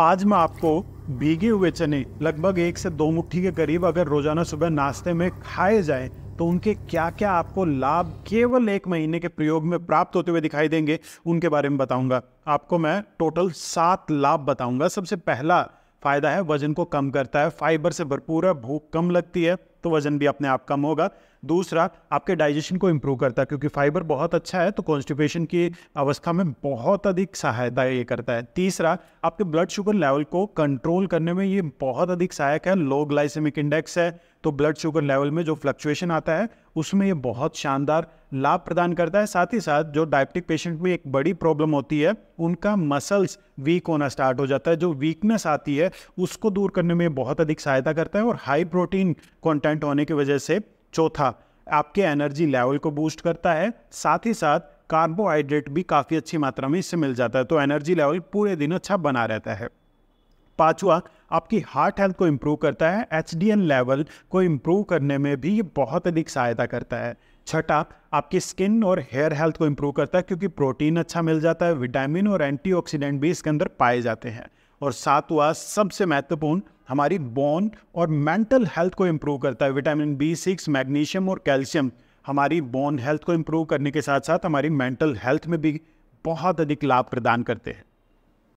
आज मैं आपको भीगे हुए चने लगभग एक से दो मुट्ठी के करीब अगर रोजाना सुबह नाश्ते में खाए जाए तो उनके क्या क्या आपको लाभ केवल एक महीने के प्रयोग में प्राप्त होते हुए दिखाई देंगे उनके बारे में बताऊंगा आपको मैं टोटल सात लाभ बताऊंगा सबसे पहला फायदा है वजन को कम करता है फाइबर से भरपूर है भूख कम लगती है तो वजन भी अपने आप कम होगा दूसरा आपके डाइजेशन को इम्प्रूव करता है क्योंकि फाइबर बहुत अच्छा है तो कॉन्स्टिपेशन की अवस्था में बहुत अधिक सहायता ये करता है तीसरा आपके ब्लड शुगर लेवल को कंट्रोल करने में ये बहुत अधिक सहायक है लो ग्लाइसेमिक इंडेक्स है तो ब्लड शुगर लेवल में जो फ्लक्चुएशन आता है उसमें ये बहुत शानदार लाभ प्रदान करता है साथ ही साथ जो डायबिटिक पेशेंट में एक बड़ी प्रॉब्लम होती है उनका मसल्स वीक होना स्टार्ट हो जाता है जो वीकनेस आती है उसको दूर करने में बहुत अधिक सहायता करता है और हाई प्रोटीन कॉन्टेंट कांस्टेंट होने की वजह से चौथा आपके एनर्जी लेवल को बूस्ट करता है साथ ही साथ कार्बोहाइड्रेट भी काफ़ी अच्छी मात्रा में इससे मिल जाता है तो एनर्जी लेवल पूरे दिन अच्छा बना रहता है पाँचवा आपकी हार्ट हेल्थ को इम्प्रूव करता है एच लेवल को इम्प्रूव करने में भी ये बहुत अधिक सहायता करता है छठा आपकी स्किन और हेयर हेल्थ को इम्प्रूव करता है क्योंकि प्रोटीन अच्छा मिल जाता है विटामिन और एंटीऑक्सीडेंट भी इसके अंदर पाए जाते हैं और सातवा सबसे महत्वपूर्ण हमारी बोन और मेंटल हेल्थ को इम्प्रूव करता है विटामिन बी सिक्स मैग्नीशियम और कैल्शियम हमारी बोन हेल्थ को इम्प्रूव करने के साथ साथ हमारी मेंटल हेल्थ में भी बहुत अधिक लाभ प्रदान करते हैं